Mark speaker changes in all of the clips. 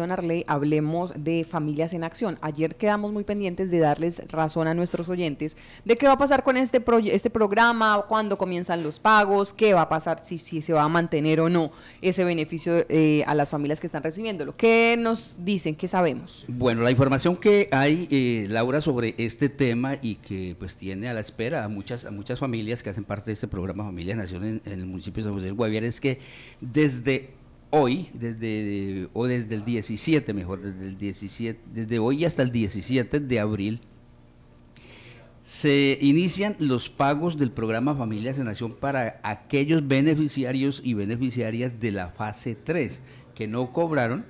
Speaker 1: Arley, hablemos de familias en acción. Ayer quedamos muy pendientes de darles razón a nuestros oyentes de qué va a pasar con este, este programa, cuándo comienzan los pagos, qué va a pasar, si, se va a mantener o no ese beneficio eh, a las familias que están recibiéndolo. ¿Qué nos dicen? ¿Qué sabemos?
Speaker 2: Bueno, la información que hay, eh, Laura, sobre este tema y que pues tiene a la espera a muchas, muchas familias que hacen parte de este programa Familia Nación en, el municipio de San José de Guaviare es que desde hoy, desde, o desde el 17, mejor, desde, el 17, desde hoy hasta el 17 de abril, se inician los pagos del programa Familias en Acción para aquellos beneficiarios y beneficiarias de la fase 3 que no cobraron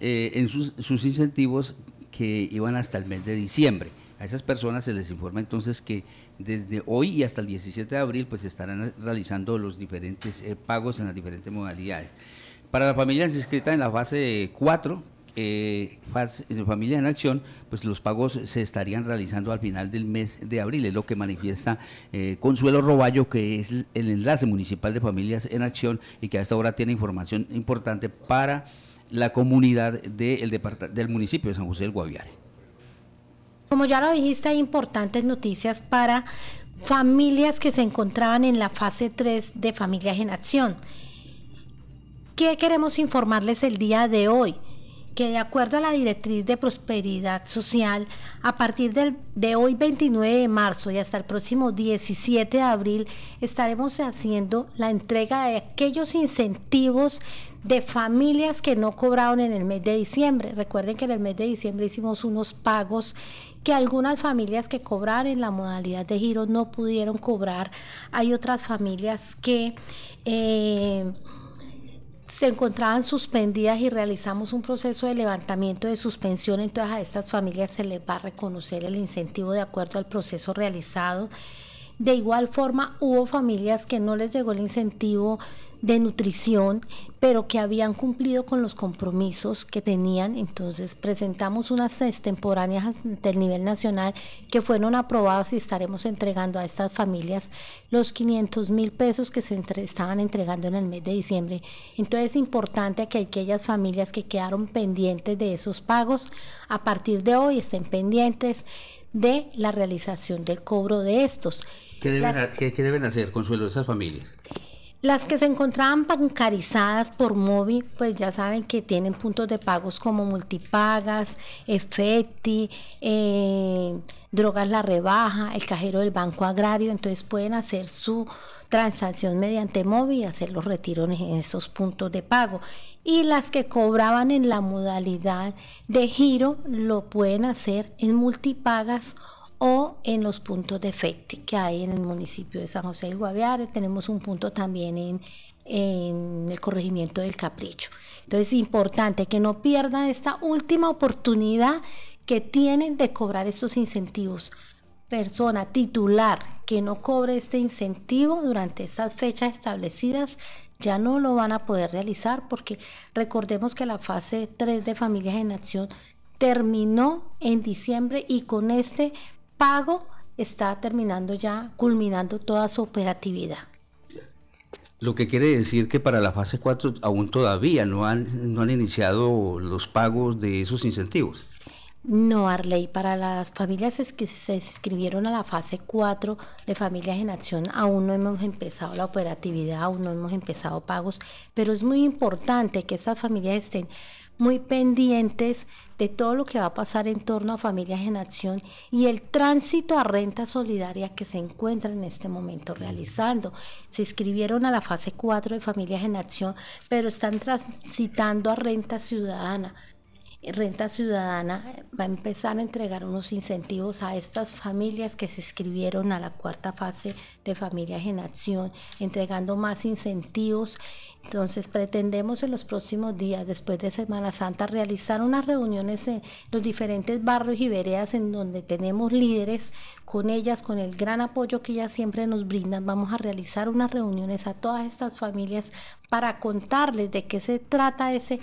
Speaker 2: eh, en sus, incentivos que iban hasta el mes de diciembre. A esas personas se les informa entonces que desde hoy y hasta el 17 de abril pues estarán realizando los diferentes eh, pagos en las diferentes modalidades. Para las familias inscritas en la fase 4, eh, en acción, pues los pagos se estarían realizando al final del mes de abril, es lo que manifiesta eh, Consuelo Roballo, que es el enlace municipal de familias en acción y que a esta hora tiene información importante para la comunidad del municipio de San José del Guaviare.
Speaker 1: Como ya lo dijiste, hay importantes noticias para familias que se encontraban en la fase 3 de Familias en Acción. ¿Qué queremos informarles el día de hoy? que de acuerdo a la directriz de prosperidad social, a partir del, de hoy 29 de marzo y hasta el próximo 17 de abril estaremos haciendo la entrega de aquellos incentivos de familias que no cobraron en el mes de diciembre. Recuerden que en el mes de diciembre hicimos unos pagos que algunas familias que cobraron en la modalidad de giro no pudieron cobrar. Hay otras familias que... Eh, se encontraban suspendidas y realizamos un proceso de levantamiento de suspensión, en todas estas familias se les va a reconocer el incentivo de acuerdo al proceso realizado. De igual forma, hubo familias que no les llegó el incentivo de nutrición, pero que habían cumplido con los compromisos que tenían. Entonces presentamos unas extemporáneas del nivel nacional que fueron aprobadas y estaremos entregando a estas familias los 500 mil pesos que se estaban entregando en el mes de diciembre. Entonces es importante que aquellas familias que quedaron pendientes de esos pagos, a partir de hoy estén pendientes de la realización del cobro de estos. ¿Qué
Speaker 2: deben, hacer, Consuelo, esas familias?
Speaker 1: Las que se encontraban bancarizadas por Movi, pues ya saben que tienen puntos de pagos como multipagas, Efecti, eh, Drogas La Rebaja, el cajero del Banco Agrario, entonces pueden hacer su transacción mediante Movi y hacer los retiros en esos puntos de pago. Y las que cobraban en la modalidad de giro lo pueden hacer en multipagas o en los puntos de efecto que hay en el municipio de San José del Guaviare. Tenemos un punto también en, en el corregimiento del Capricho. Entonces es importante que no pierdan esta última oportunidad que tienen de cobrar estos incentivos. Persona titular que no cobre este incentivo durante estas fechas establecidas ya no lo van a poder realizar porque recordemos que la fase 3 de Familias en Acción terminó en diciembre y con este pago está terminando ya, culminando toda su operatividad.
Speaker 2: Lo que quiere decir que para la fase 4 aún todavía no han, no han iniciado los pagos de esos incentivos.
Speaker 1: No, Arley, para las familias que se inscribieron a la fase 4 de Familias en Acción, aún no hemos empezado la operatividad, aún no hemos empezado pagos, pero es muy importante que estas familias estén muy pendientes de todo lo que va a pasar en torno a Familias en Acción y el tránsito a renta solidaria que se encuentra en este momento realizando. Se inscribieron a la fase 4 de Familias en Acción, pero están transitando a renta ciudadana. Renta Ciudadana va a empezar a entregar unos incentivos a estas familias que se inscribieron a la cuarta fase de Familias en Acción, entregando más incentivos. Entonces pretendemos en los próximos días, después de Semana Santa, realizar unas reuniones en los diferentes barrios y veredas en donde tenemos líderes. Con ellas, con el gran apoyo que ellas siempre nos brindan, vamos a realizar unas reuniones a todas estas familias para contarles de qué se trata ese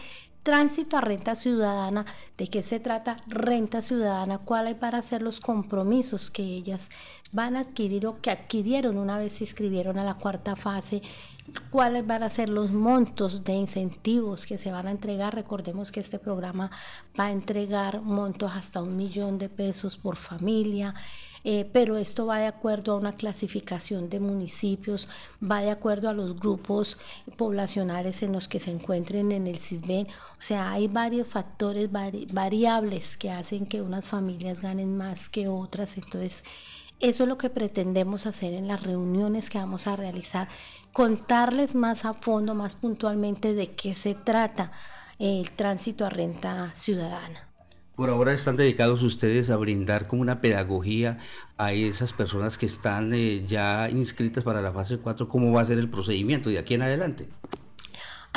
Speaker 1: tránsito a renta ciudadana, de qué se trata renta ciudadana, cuáles van a ser los compromisos que ellas van a adquirir o que adquirieron una vez se inscribieron a la cuarta fase, cuáles van a ser los montos de incentivos que se van a entregar. Recordemos que este programa va a entregar montos hasta un millón de pesos por familia. Eh, pero esto va de acuerdo a una clasificación de municipios, va de acuerdo a los grupos poblacionales en los que se encuentren en el CISBEN. O sea, hay varios factores variables que hacen que unas familias ganen más que otras. Entonces, eso es lo que pretendemos hacer en las reuniones que vamos a realizar, contarles más a fondo, más puntualmente de qué se trata el tránsito a renta ciudadana.
Speaker 2: Por ahora están dedicados ustedes a brindar como una pedagogía a esas personas que están eh, ya inscritas para la fase 4, cómo va a ser el procedimiento de aquí en adelante.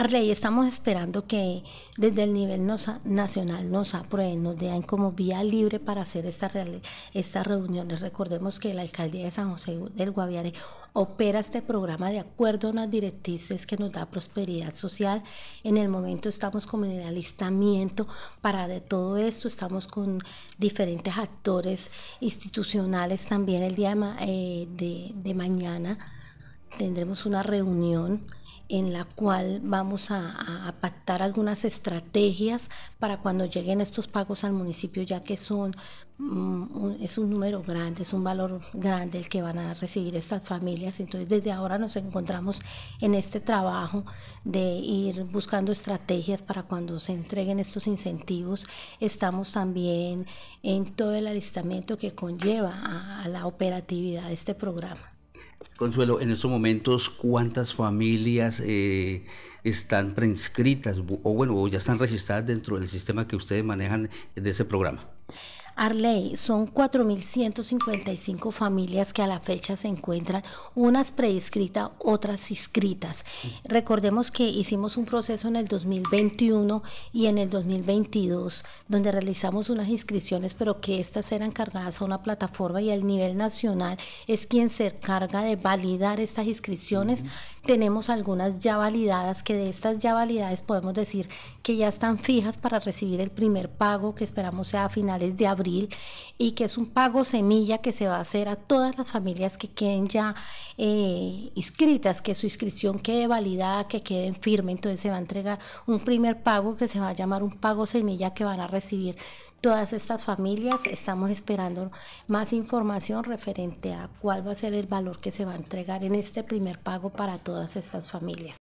Speaker 1: Arley, estamos esperando que desde el nivel nacional nos aprueben, nos den como vía libre para hacer estas reuniones. Recordemos que la alcaldía de San José del Guaviare opera este programa de acuerdo a unas directrices que nos da prosperidad social. En el momento estamos con el alistamiento para de todo esto, estamos con diferentes actores institucionales también el día de eh, mañana. Tendremos una reunión en la cual vamos a, pactar algunas estrategias para cuando lleguen estos pagos al municipio, ya que es mm, un, es un número grande, es un valor grande el que van a recibir estas familias. Entonces, desde ahora nos encontramos en este trabajo de ir buscando estrategias para cuando se entreguen estos incentivos. Estamos también en todo el alistamiento que conlleva a la operatividad de este programa.
Speaker 2: Consuelo, en estos momentos, ¿cuántas familias eh, están preinscritas o bueno, ya están registradas dentro del sistema que ustedes manejan de ese programa?
Speaker 1: Arley, son 4.155 familias que a la fecha se encuentran, unas preinscritas, otras inscritas. Recordemos que hicimos un proceso en el 2021 y en el 2022, donde realizamos unas inscripciones, pero que estas eran cargadas a una plataforma y al nivel nacional es quien se encarga de validar estas inscripciones. Tenemos algunas ya validadas, que de estas ya validadas podemos decir que ya están fijas para recibir el primer pago, que esperamos sea a finales de abril y que es un pago semilla que se va a hacer a todas las familias que queden ya eh, inscritas, que su inscripción quede validada, que queden firme. Entonces se va a entregar un primer pago que se va a llamar un pago semilla que van a recibir todas estas familias. Estamos esperando más información referente a cuál va a ser el valor que se va a entregar en este primer pago para todas estas familias.